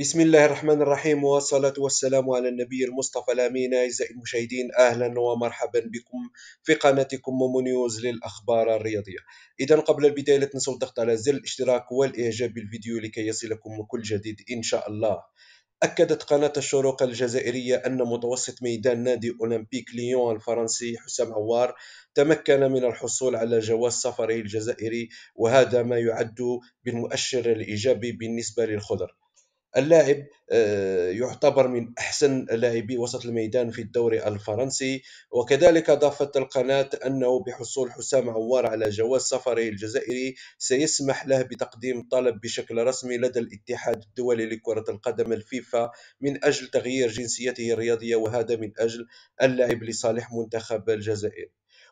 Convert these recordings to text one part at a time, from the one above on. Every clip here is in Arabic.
بسم الله الرحمن الرحيم والصلاة والسلام على النبي المصطفى الأمين أعزائي المشاهدين أهلا ومرحبا بكم في قناتكم مومو نيوز للأخبار الرياضية إذا قبل البداية لا تنسوا الضغط على زر الاشتراك والإعجاب بالفيديو لكي يصلكم كل جديد إن شاء الله أكدت قناة الشروق الجزائرية أن متوسط ميدان نادي أولمبيك ليون الفرنسي حسام عوار تمكن من الحصول على جواز سفره الجزائري وهذا ما يعد بالمؤشر الإيجابي بالنسبة للخضر اللاعب آه، يعتبر من احسن لاعبي وسط الميدان في الدوري الفرنسي وكذلك ضافت القناه انه بحصول حسام عوار على جواز سفره الجزائري سيسمح له بتقديم طلب بشكل رسمي لدى الاتحاد الدولي لكره القدم الفيفا من اجل تغيير جنسيته الرياضيه وهذا من اجل اللعب لصالح منتخب الجزائر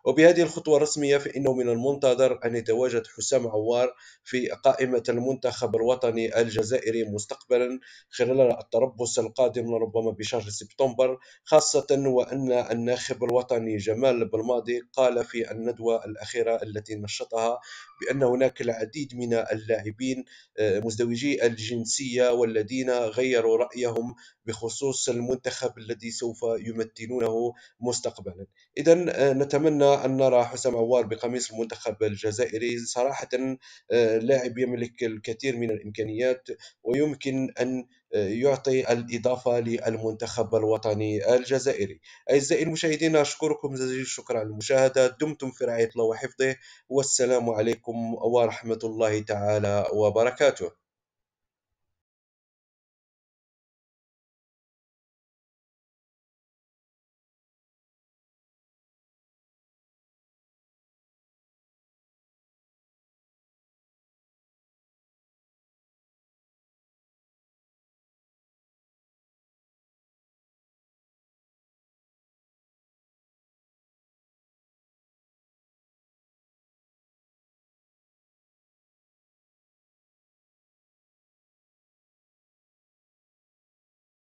وبهذه الخطوة الرسمية فإنه من المنتظر أن يتواجد حسام عوار في قائمة المنتخب الوطني الجزائري مستقبلا خلال التربص القادم ربما بشهر سبتمبر خاصة وأن الناخب الوطني جمال بالماضي قال في الندوة الأخيرة التي نشطها بأن هناك العديد من اللاعبين آه، مزدوجي الجنسية والذين غيروا رأيهم بخصوص المنتخب الذي سوف يمثلونه مستقبلا اذا آه، نتمنى ان نرى حسام عوار بقميص المنتخب الجزائري صراحه آه، لاعب يملك الكثير من الامكانيات ويمكن ان آه، يعطي الإضافة للمنتخب الوطني الجزائري أعزائي المشاهدين أشكركم جزيل الشكر على المشاهدة دمتم في رعاية الله وحفظه والسلام عليكم ورحمة الله تعالى وبركاته